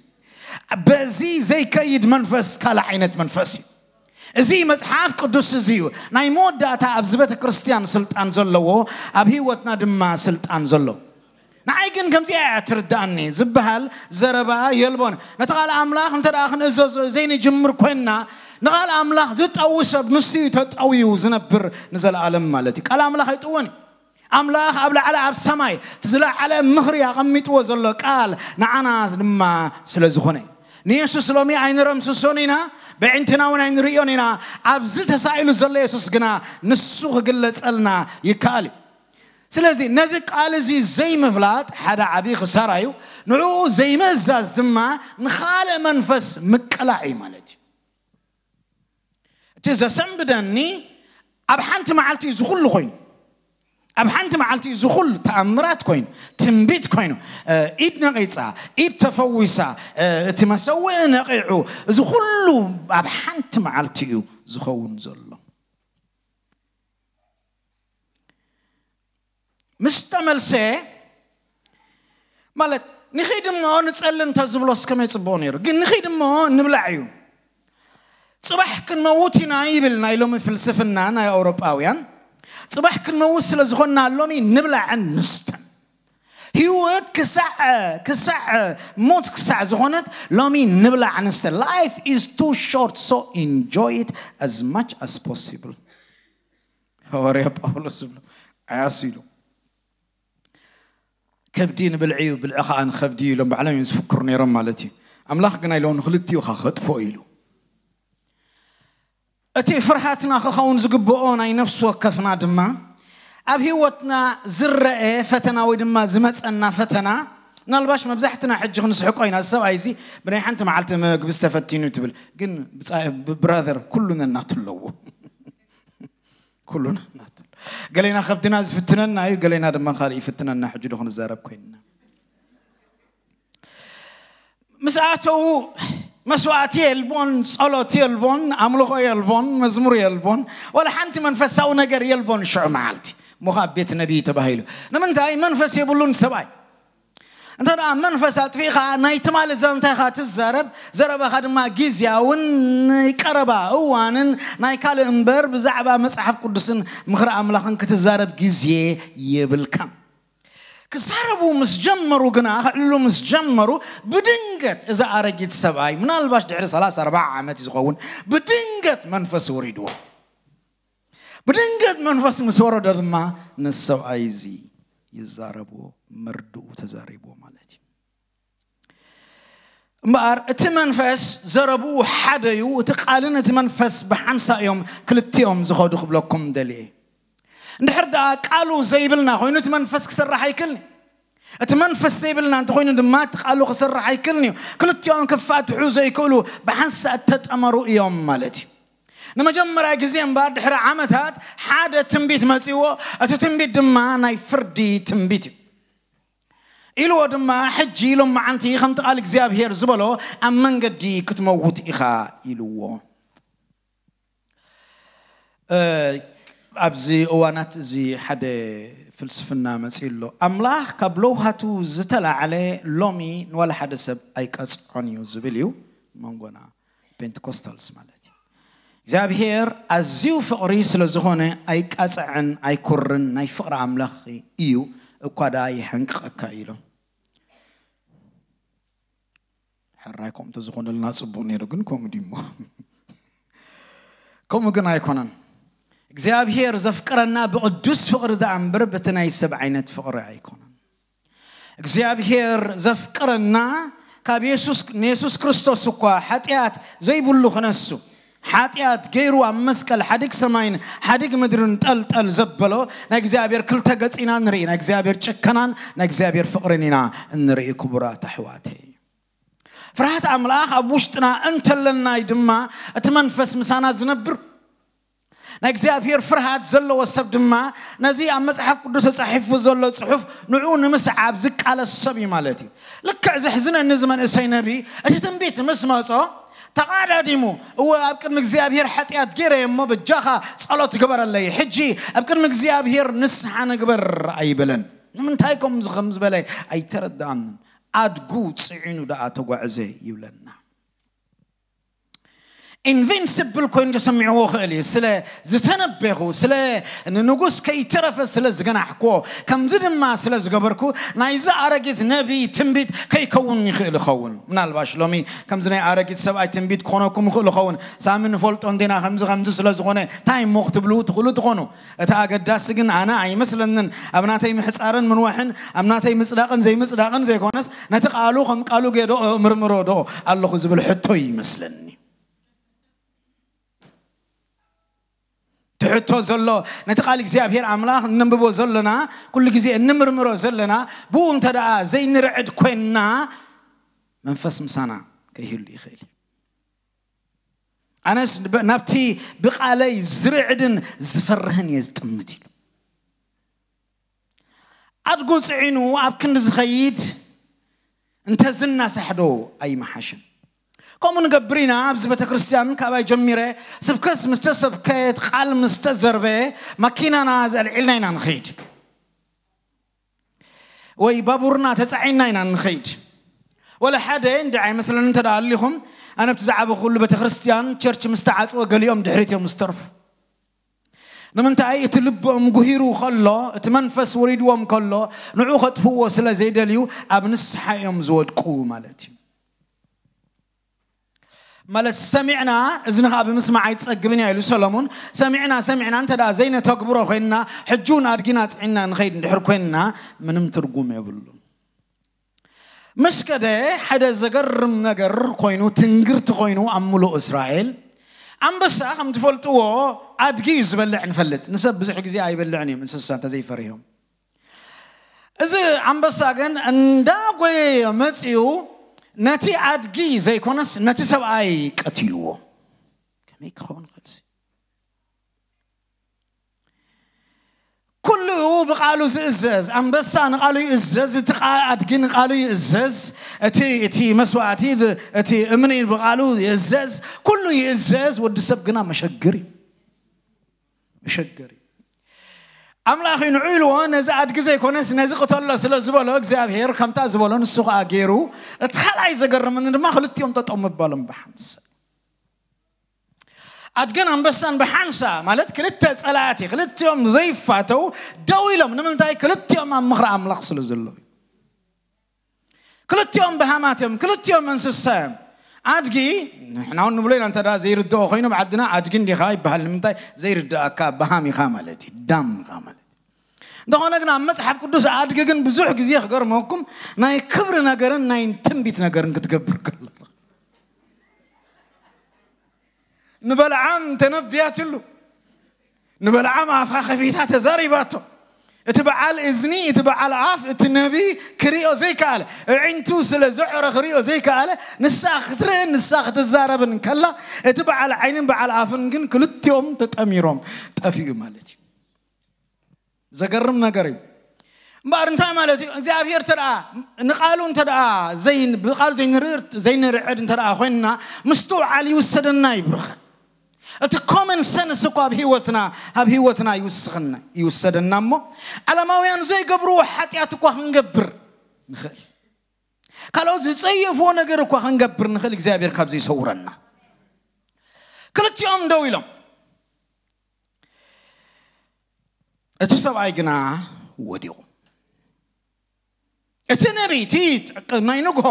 بزي زي كيد منفس كالعينة منفسي እዚ መፅሓፍ ቅዱስ እዚ እዩ ናይ መወዳእታ ኣብዚ ቤተ ክርስቲያን ስልጣን ዘለዎ ኣብ ሂወትና ድማ ስልጣን ዘሎ ንዓይ ግን ከምዚኣ እያ ትርዳእኒ ዝበሃል ዘረባ የልቦን ነቲ ቓል ኣምላኽ እንተ ደኣ ክንእዘዞ ዘይንጅምር ኮይንና ንቓል ኣምላኽ ዝጠዊ ሰብ ንሱ ተጠውዩ ዝነብር ንዘለኣለም ማለት እዩ ቃል ኣምላኽ ኣይጥወን እዩ ኣምላኽ ኣብ ላዕሊ ኣብ ሰማይ ዝለዓለ ምኽሪ ኣቐሚጥዎ ዘሎ ቃል ንዓና ድማ ስለ ዝኾነ እዩ ንየሱስ ሎሚ ኣይንረምስሶን ኢና ብዕንትና እውን ኣይንርእዮን ኢና ኣብዚ ተሳኢሉ ዘሎ የሱስ ግና ንሱ ክግለፀልና ይከኣል እዩ ስለዚ ነዚ ቃል እዚ ዘይምፍላጥ ሓደ ዓብዪ ክሳራ እዩ ንዕኡ ዘይመዛዝ ድማ ንካልእ መንፈስ ምቅላዕ እዩ ማለት እዩ እቲ ዘሰንብደኒ ኣብ ሓንቲ መዓልቲ እዩ ዝኩሉ ኮይኑ أب حنت معلتي زخول تأمرات كوين تنبيت كوينو اه إد نقيصة إد تفويصة اه تمسوي نقيعو زخولو أب حنت معلتي زخون زلو مستمل سي مالت نخيد ما نسألن تزبلو سكمي سبونيرو جن نخيد ما نبلعيو صبح كن موتي نايبل نايلومي فلسفنا نا يا أوروباويان صباح كنموت سلا زخنا لومي نبلع نستن هيوت كسع كسع موت كسع زخونت لومي نبلع نستن life is too short so enjoy it as much as possible ሐዋርያ ጳውሎስ ብሎ ዓያስ ኢሉ ከብዲ ንብልዕዩ ብልዕ ከዓ ንከብዲ ኢሎም ባዕሎም እዮም ዝፍክሩ ነይሮም ማለት እዩ ኣምላኽ ግና ኢሎም أتي فرحتنا خخون زقبؤون أي نفس وكفنا دما أبهوتنا زرة فتنا ودما زمس أن فتنا نلبش مبزحتنا حج نسحق أي ناس سواي زي بني حنت معلت ما قبل استفدتين وتبل قن براذر كلنا ناتلو كلنا ناتلو قالينا خبتنا زفتنا نايو قالينا دما خالي فتنا نحج دخن الزرب كيننا مساعته مسواتي يلبون صلاتي يلبون أملوخ يلبون مزمور يلبون ولا حنت من فسأو نجر يلبون شو معلتي مغابيت نبي تبهيلو نمن تاي من فس يبلون سباي أنت أنا من فسات في خا نيت مال زنت خات الزرب زرب خد ما جيز ون كربا أوان نايكال إمبر بزعبا مسحف قدسن مخر أملاخن كت الزرب جيز يبلكم كساربو مسجمرو قنا هلو مسجمرو بدنقت إذا أرجيت سباي من الباش دعري سلاسة أربعة عامات يزقون بدنقت منفس وريدو بدنقت منفس مسورو درما نسو أيزي يزاربو مردو تزاربو مالتي مار اتمنفس زاربو حدا يو تقالن اتمنفس بحمسا يوم كلتي يوم زخودو خبلوكم دليه ندحر دا قالو زيبلنا خوينو تمنفس كسر راح يكلني اتمنفس زيبلنا انت خوينو دما تقالو كسر راح يكلني كل تيون كفات حوزة يقولوا بحس تتأمروا يوم مالتي نما جمرا جزيم بعد حرا عمت هات حادة تنبيت ما سيوا اتتنبيت دما ناي فردي تنبيت إلو دما حجي لما عنتي خمت قالك زياب هير زبلو أمن قدي كتموت إخا إلو ኣብዚ እዋናት እዚ ሓደ ፍልስፍና መፂ ኣሎ ኣምላኽ ካብ ለውሃቱ ዝተላዕለ ሎሚ ንዋላ ሓደ ሰብ ኣይቀፅዖን እዩ ዝብል እዩ መንጎና ፔንቴኮስታልስ ማለት እዩ እግዚኣብሔር ኣዝዩ ፍቕሪ ስለ ዝኾነ ኣይቃፅዕን ኣይኩርን ናይ ፍቕሪ ኣምላኽ እዩ እኳ ዳ ይሕንቅቐካ ኢሎም ሕራይ ከምኡ እንተዝኾነልና ፅቡቅ ነይሩ ግን ከምኡ ድሞ ከምኡ ግን ኣይኮነን እግዚአብሔር ዘፍቅረና ብቅዱስ ፍቅሪ ዝኣንብር በቲ ናይ ሰብ ዓይነት ፍቅሪ ኣይኮነን እግዚኣብሔር ዘፍቅረና ካብ ንየሱስ ክርስቶስ እኳ ሓጢኣት ዘይብሉ ክነሱ ሓጢኣት ገይሩ ኣብ መስቀል ሓደግ ሰማይን ሓደግ ምድርን ጠልጠል ዘበሎ ናይ እግዚኣብሔር ክልተ ገፅ ኢና ንርኢ ናይ እግዚኣብሔር ጭከናን ናይ እግዚኣብሔር ፍቅርን ኢና እንርኢ ክቡራት ኣሕዋተይ ፍርሃት ኣምላኽ ኣብ ውሽጥና እንተለናይ ድማ እቲ መንፈስ ምሳና ዝነብር نجزابير فرهاد زلوا وسبد ما نزي أم مزحف قدوس صحيف زلوا صحف نعون مس عبزك على الصبي مالتي لك عزحزنا النزمن إسي نبي ما صو مسمى ديمو هو أبكر مجزابير حتى أتجرى ما بجاها صلاة قبر الله يحجي أبكر مجزابير مجزيابير عن قبر أي بلن من تايكم خمس بلاي أي ترد عنا أدقو تصعينو دا أتوقع زي يبلنا ኢንቪንስብል ኮይኑ ክሰሚዕዎ ክእል እዩ ስለ ዝተነበኹ ስለ ንንጉስ ከይተረፈ ስለ ዝገናሕክዎ ከምዚ ድማ ስለ ዝገበርኩ ናይዚ ኣረጊት ነቢይ ትንቢት ከይከውን ይኽእል ይኸውን ምናልባሽ ሎሚ ከምዚ ናይ ኣረጊት ሰብኣይ ትንቢት ክኾነኩም ይኽእል ይኸውን ሳሚ ንፈልጦ እንዴና ከምዚ ከምዚ ስለ ዝኾነ እንታይ ሞ ክትብል ትኽእሉ ትኾኑ እቲ ኣገዳሲ ግን ኣነ ኣይመስለንን ኣብ ናተይ ምሕፃርን ምንዋሕን ኣብ ናተይ ምፅዳቕን ዘይምፅዳቕን ዘይኮነስ ነቲ ቃሉ ከም ቃሉ ገዶ ምርምሮ ዶ ኣለኹ ዝብል ሕቶ ይመስለኒ ትሕቶ ዘሎ ነቲ ቃል እግዚኣብሄር ኣምላኽ እነንብቦ ዘለና ኩሉ ግዜ እንምርምሮ ዘለና ብኡ እንተ ደኣ ዘይንርዕድ ኮይንና መንፈስ ምሳና ከይህሉ ይኽእል ኣነስ ናብቲ ብቃለይ ዝርዕድን ዝፈርህን እየ ዝጥምት ኢሉ ኣድጎ ፅዒኑ ኣብ ክንዲ ዝኸይድ እንተዝናሳሕዶ ኣይመሓሽን كمون قبرينا بزبتة كريستيان كاباي جميرة سبكس مستسب كيت خال مستزربة مكينا نازل إلنا نخيد وي بابورنا تسعيننا نخيد ولا حدا يندعي مثلا انت لهم انا بتزعب كل بيت كريستيان تشيرش مستعص وقال يوم دهريتي مسترف لما انت اي تلبهم قهيرو خلو تمنفس وريدوهم كله نعوخ تفوس لزيد اليو ابن السحايم زود قو مالتي ማለት ሰሚዕና እዚ ንኻ ብምስማዕ ኣይትፀግብን እያ ኢሉ ሰሎሙን ሰሚዕና ሰሚዕና እንተ ደኣ ዘይነተግብሮ ኮይንና ሕጂ እውን ኣድጊና ፅዒና ንኸይድ እንድሕር ኮይንና ምንም ትርጉም የብሉ ምስ ከደ ሓደ ዘገርም ነገር ኮይኑ ትንግርቲ ኮይኑ ኣብ ሙሉእ እስራኤል ኣንበሳ ከም ትፈልጥዎ ኣድጊ እዩ ዝበልዕ ንፈልጥ ንሰብ ብዙሕ ግዜ ኣይበልዕን እዮም እንስሳ እንተዘይፈርዮም እዚ ኣንበሳ ግን እንዳጎየየ መፅኡ نتي أدقي زي كونس نتي سو أي قتلو كم يكون قلسي كله بقالو زز أم بس أنا قالو زز تقع أدقين قالو زز أتي أتي مسوا أتي أتي أمني بقالو زز كله يزز ودسب قنا مشجري مشجري ኣምላኽ ንዑኢልዎ ነዚ ኣድጊ ዘይኮነስ ነዚ ቅተሎ ስለ ዝበሎ እግዚኣብሄር ከምታ ዝበሎ ንሱ ከዓ ገይሩ እቲ ካልኣይ ዘገርምን ድማ ክልቲኦም ጠጠሙ ይበሎም ብሓንሳ ኣድገን ኣንበሳን ብሓንሳ ማለት ክልተ ፀላእቲ ክልቲኦም ዘይፋተው ደው ኢሎም ንምንታይ ክልቲኦም ኣብ ምኽሪ ኣምላኽ ስለ ዘሎ እዩ ክልቲኦም ብሃማት እዮም ክልቲኦም እንስሳ እዮም أدقي نحن نقول أنت دا زير الدو خينا بعدنا أدقين دي خايب بهالمنتاي زير الدكا بهامي خاملتي دم خاملتي دخونا قنا مصحف قدوس أدقين بزوح جزيه غير موكم ناي كبر نجرن ناي تنبيت نجرن كتقبر كله نبلعم تنبيات له نبلعم أفا خفيتها تزاري باتو እቲ በዓል እዝኒ እቲ በዓል ኣፍ እቲ ነቢ ክሪኦ ዘይከኣለ ዒንቱ ስለ ዘዕረ ክሪኦ ዘይከኣለ ንሳ ክትርእን ንሳ ክትዛረብን ከላ እቲ በዓል ዓይንን በዓል ኣፍን ግን ክልቲኦም ተጠሚሮም ጠፊኡ ማለት እዩ ዘገርም ነገር እዩ እምበር እንታይ ማለት እዩ እግዚኣብሔር እንተ ደኣ ንቃሉ እንተ ደኣ ብቃሉ ዘይንርዕድ እንተ ደኣ ኮይንና ምስቲ ውዓል ይውሰደና ይብርኸን እቲ ኮመን ሰንስ እኳ ኣብ ሂወትና ይውስኽና ይውሰደና እሞ ዓለማውያን ዘይገብርዎ ሓጢኣት እኳ ክንገብር ንኽእል ካልኦት ዝፀየፍዎ ነገር እኳ ክንገብር ንኽእል እግዚኣብሔር ካብዚ ይሰውረና ክልቲኦም ደው ኢሎም እቲ ሰብኣይ ግና ወዲቑ እቲ ነቢይ እቲ ናይ ንግሆ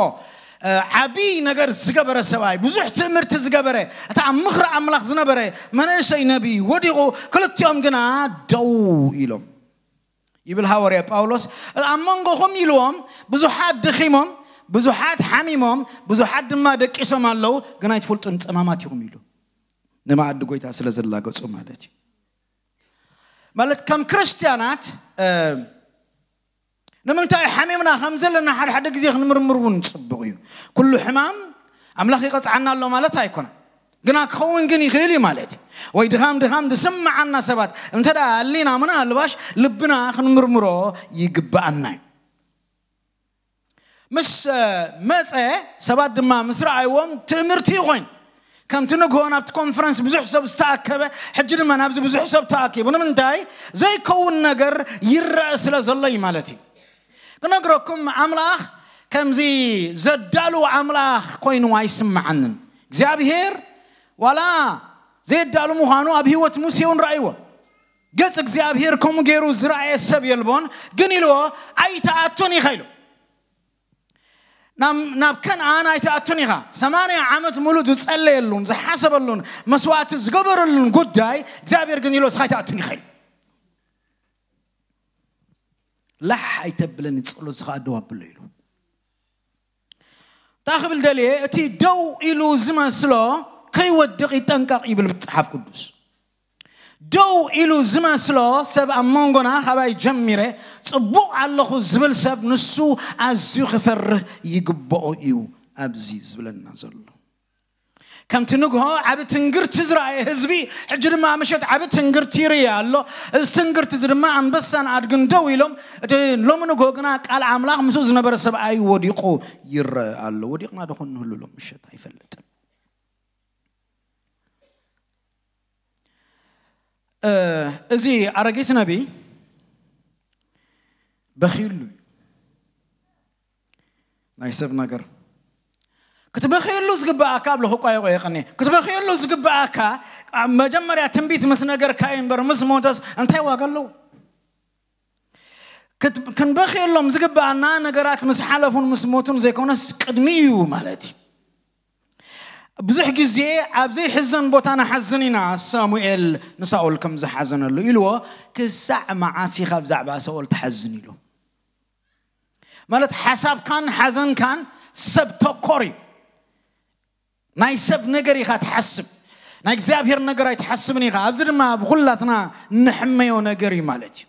ዓብይ ነገር ዝገበረ ሰብኣይ ብዙሕ ትምህርቲ ዝገበረ እቲ ኣብ ምኽሪ ኣምላኽ ዝነበረ መንእሰይ ነቢይ ወዲቑ ክልቲኦም ግና ደው ኢሎም ይብል ሃወርያ ጳውሎስ ኣብ መንጎኹም ኢልዎም ብዙሓት ድኺሞም ብዙሓት ሓሚሞም ብዙሓት ድማ ደቂሶም ኣለዉ ግና ይትፈልጡን ፀማማት ይኹም ኢሉ ንመኣዲ ጎይታ ስለ ዘላገፁ ማለት እዩ ማለት ከም ክርስትያናት نمنتاي حميمنا خمسة لنا حد حد جزيخ نمرمر ونصبغيو كل حمام أملاقي قطع عنا الله ما لتها يكون قنا كخون قني خيلي مالت ويدهام دهام ده سمع عنا سبات انت دا اللينا منا الباش لبنا خن مرمرو يقب عنا مس مس سبات دما مسرع يوم تمرتي وين كم تنقون ابت كونفرنس بزح سب استاكبه حجر منا بزح سب تاكي بنا تاي زي كون نقر يرأس لزالي مالتي ክነግረኩም ኣምላኽ ከምዚ ዘዳሉ ኣምላኽ ኮይኑ ኣይስምዓንን እግዚኣብሔር ዋላ ዘየዳሉ ምዃኑ ኣብ ሂወት ሙሴ እውን ረአይዎ ገጽ እግዚኣብሔር ከምኡ ገይሩ ዝረአየ ሰብ የልቦን ግን ኢልዎ ኣይተኣቱን ኢኸ ኢሉ ናብ ከነኣን ኣይተኣቱን ኢኻ ሰማንያ ዓመት ሙሉእ ዝጸለየሉን ዝሓሰበሉን መስዋዕቲ ዝገበረሉን ጉዳይ እግዚኣብሔር ግን ኢልዎ ስኻ ኣይተኣቱን ኢኸ ኢሉ لا يتبلن يتصلو زخا دو ابلو يلو اتي دو يلو سلو كي ودق يتنقق يبل متحف دو يلو سلو سب امونغونا خباي جميره صبو الله زبل نسو ازو خفر يقبو يو ابزي ከምቲ ንግሆ ዓብ ትንግርቲ ዝረኣየ ህዝቢ ሕጂ ድማ መሸት ዓብ ትንግርቲ ይርየ ኣሎ እዚ ትንግርቲ እዚ ድማ ኣንበሳን ኣድግን ደው ኢሎም እቲ ሎሚ ንግሆ ግና ቃል ኣምላኽ ምስ ዝነበረ ሰብኣይ ወዲቁ ይረአ ኣሎ ወዲቕና ድኹን ንህልሎ ምሸት ኣይፈልጥን እዚ ኣረጊት ነቢ በኺሉ ናይ ሰብ ነገር كنت بخير لوز جب أكابل هو قايق يقني كنت بخير لوز جب أكا مجمع يا تنبيت مثلا غير كائن برمز موتاس أنت هوا قالوا كنت كان بخير لهم زي أنا نجارات مسحالة فون مسموتون زي كونس قدميو مالتي بزح جزية عبزي حزن بوتانا حزني ناس سامويل نسأل كم زح حزن له إلو كسع معاسي خب زع بس تحزني له مالت حساب كان حزن كان سب توكوري ناي سب نجري خات حسب ناي زابير نجري تحسبني خا أبزر ما بقول لنا نحمي ونجري مالتي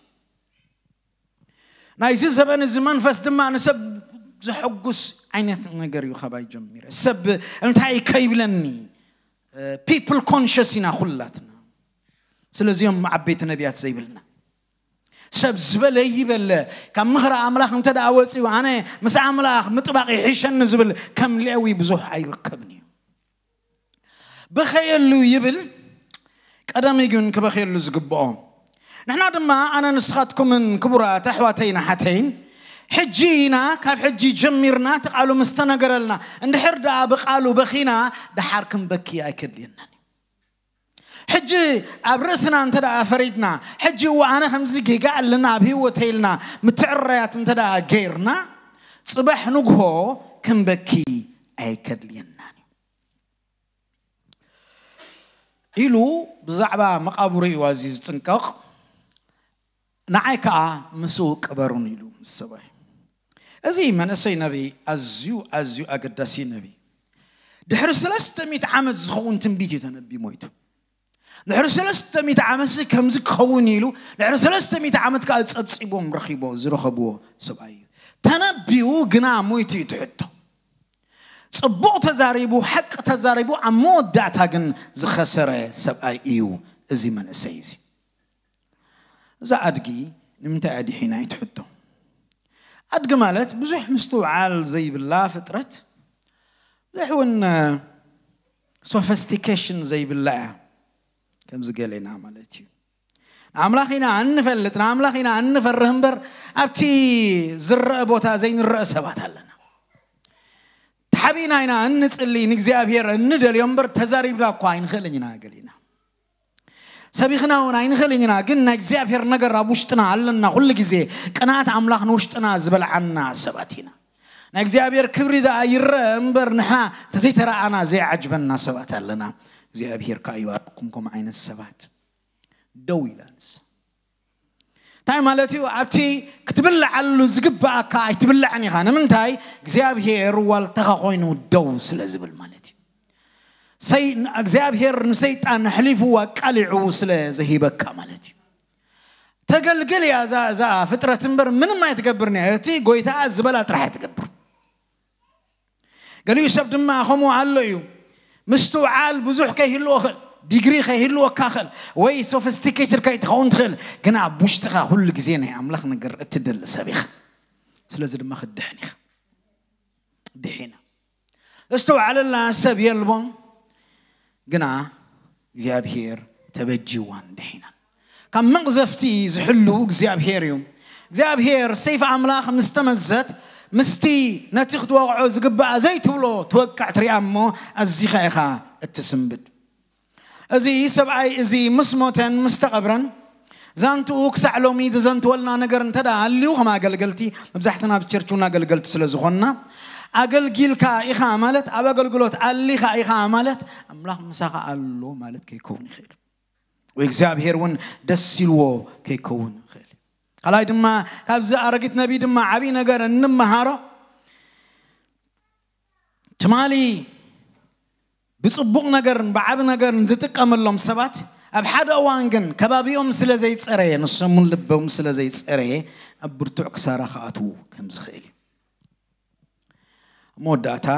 ناي زي زمان الزمان فاستما نسب زحقوس عينات نجري وخباي جميرة سب أنت هاي كيف لني people conscious إن خلاتنا سلزيوم مع بيت نبيات زي بلنا سب زبل أي بل كم مخر أملاخ أنت دعوتي وأنا مس أملاخ متبقي حشان زبل كم لأوي بزوح أي ركبني بخيل يبل قدم يجون كبخيل زقبؤهم نحن دما أنا نسخاتكم من كبرات أحواتينا حتين حجينا كاب حجي جميرنا تقالوا مستنقر لنا اندحر دا بقالوا بخينا دحاركم بكي أكدلنا حجي أبرسنا أنت دا فريدنا حجي وأنا خمزي قال لنا بهوتيلنا متعريات أنت دا غيرنا صبح نقهو كم بكي أكدلنا ኢሉ ብዛዕባ መቃብሩ እዩ ኣዝዩ ዝፅንቀቕ ንዓይ ከዓ ምስኡ ቅበሩን ኢሉ ሰብኣይ እዚ መንእሰይ ነቢ ኣዝዩ ኣዝዩ ኣገዳሲ ነቢ ድሕሪ 300 ዓመት ዝኸውን ትንቢት እዩ ተነቢ ሞይቱ ድሕሪ 300 ዓመት ከምዚ ክኸውን ኢሉ ድሕሪ 300 ዓመት ከዓ ፀብፂቦም ረኺቦ ዝረኸብዎ ሰብኣይ እዩ ተነቢኡ ግና ሞይቱ እዩ ትሕቶ ፅቡቕ ተዛሪቡ ሓቂ ተዛሪቡ ኣብ መወዳእታ ግን ዝኸሰረ ሰብኣይ እዩ እዚ መንእሰይ እዚ እዛ ኣድጊ ንምንታይ ኣድሒና ይትሕቶ ኣድጊ ማለት ብዙሕ ምስትውዓል ዘይብላ ፍጥረት ብዙሕ እውን ሶፈስቲኬሽን ዘይብላ እያ ከምዚ ገሌና ማለት እዩ ንኣምላኽ ኢና እንፈልጥ ንኣምላኽ ኢና እንፈርህ እምበር ኣብቲ ዝረአ ቦታ ዘይንረአ ሰባት ኣለና ሓቢእና ኢና እንፅሊ ንእግዚኣብሔር እንደልዮም በር ተዛሪብና እኳ ኣይንኽእልን ኢና ገሊና ሰቢኽና እውን ኣይንኽእልን ኢና ግን ናይ እግዚኣብሔር ነገር ኣብ ውሽጥና ኣለና ኩሉ ግዜ ቅንኣት ኣምላኽ ንውሽጥና ዝበልዓና ሰባት ኢና ናይ እግዚኣብሔር ክብሪ ዝኣ ይረአ እምበር ንሕና ተዘይተረኣና ዘይዓጅበና ሰባት ኣለና እግዚኣብሔር ከዓ ይባርኩም ከምኡ ዓይነት ሰባት ደው ኢላ ንስ እንታይ ማለት እዩ ኣብቲ ክትብላዓሉ ዝግባአካ ኣይትብላዕን ኢኻ ንምንታይ እግዚኣብሄር ዋልታኻ ኮይኑ ደው ስለ ዝብል ማለት እዩ እግዚኣብሄር ንሰይጣን ኣሕሊፍዋ ቃሊዕው ስለ ዘሂበካ ማለት እዩ ተገልግል እያ እዛ ፍጥረት እምበር ምንም ኣይትገብርን እያ እቲ ጎይታ ዝበላ ጥራሕ ኣይትገብር ገሊኡ ሰብ ድማ ከምኡ ኣሎ እዩ ምስትውዓል ብዙሕ ከይህልዎ ክእል ዲግሪ ከይህልወካ ኽእል ወይ ሶፊስቲኬትድ ከይትኸውን ትኽእል ግና ኣብ ውሽጢኻ ኩሉ ግዜ ናይ ኣምላኽ ነገር እትደሊ ሰብ ኢኻ ስለዚ ድማ ክድሕን ኢኻ ድሒና ዝተውዓለና ሰብ የልቦን ግና እግዚኣብሄር ተበጂዋን ድሒናን ካብ መቕዘፍቲ ዝሕሉ እግዚኣብሄር እዩ እግዚኣብሄር ሰይፊ ኣምላኽ ምስ ተመዘት ምስቲ ነቲ ክትወቕዖ ዝግባእ ዘይትብሎ ትወቅዕ ትሪኣ እሞ ኣዚኻ ኢኻ እትስንብድ ازي سبعي ازي مسموتن مستقبرا زانتو اوكسع لومي زانتو ولنا نقر انتدا اللي وما قل قلتي مبزحتنا بتشرتونا قل قلت سلزخنا أقل قيل كا إخا مالت أبا قل قلت اللي خا إخا مالت أم لهم مساقا اللو مالت كي يكون خير ويكزاب هيرون دسلو كي يكون خير قلاي دما كابزا أرقيت نبي دما عبي نقر النم تمالي بصبوق نجر بعب نجر نزتك أمر لهم سبات أبحد أوانجن كبابيهم سلا زيت سرية نصمون لبهم سلا زيت سرية أبرتوع كسارة خاتو كم زخيل موداتا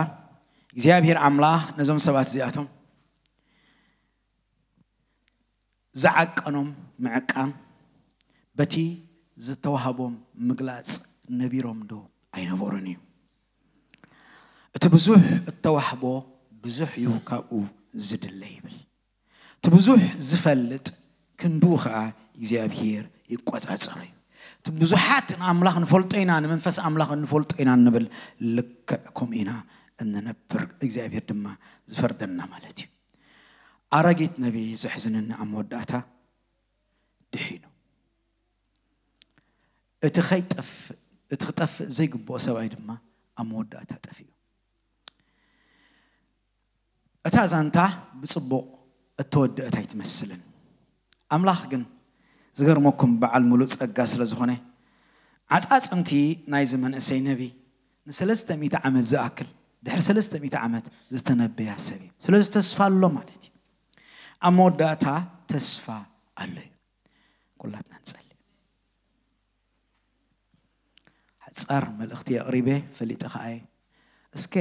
እግዚአብሔር አምላክ ነዞም ሰባት እዚኣቶም ዝዓቀኖም ምዕቃን በቲ ዝተዋሃቦም ምግላፅ ነቢሮም ዶ ኣይነበሩን እዩ እቲ ብዙሕ እተዋህቦ ብዙሕ እዩ ካብኡ ዝድለ ይብል እቲ ብዙሕ ዝፈልጥ ክንዱ ከዓ እግዚኣብሄር ይቆፃፀር እዩ እቲ ብዙሓት ንኣምላኽ ንፈልጦ ኢና ንመንፈስ ኣምላኽ ንፈልጦ ኢና ንብል ልክዕ ከምኡ ኢና እንነብር እግዚኣብሄር ድማ ዝፈርደና ማለት እዩ ኣረጊት ነቢ ዘሕዝንና ኣብ መወዳእታ ድሒኑ እቲ ከይጠፍእ እቲ ክጠፍእ ዘይግብኦ ሰብኣይ ድማ ኣብ መወዳእታ ጠፊ እዩ እታ ዛንታ ብፅቡቕ እተወድእታ ኣይትመስልን ኣምላኽ ግን ዝገርመኩም በዓል ሙሉእ ፀጋ ስለ ዝኾነ ዓፃፅምቲ ናይዚ መንእሰይ ነቢ ንሰለስተ ሚእቲ ዓመት ዝኣክል ድሕሪ ሰለስተ ሚእቲ ዓመት ዝተነበያ ሰብ እዩ ስለዚ ተስፋ ኣሎ ማለት እዩ ኣብ መወዳእታ ተስፋ ኣሎ እዩ ኩላትና ንፀሊ ሓፃር መልእኽቲ ኣቕሪበ ፈሊጠ ከዓየ እስከ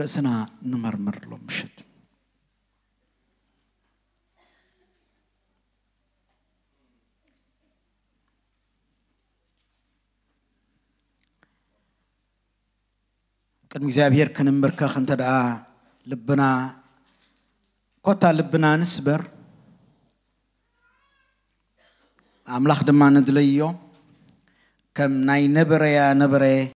ርእስና ንመርምር ሎ ምሽት ቅድሚ እግዚኣብሔር ክንምርከኽ እንተ ደኣ ልብና ኮታ ልብና ንስበር ኣምላኽ ድማ ንድለዮ ከም ናይ ነበረያ ነበረ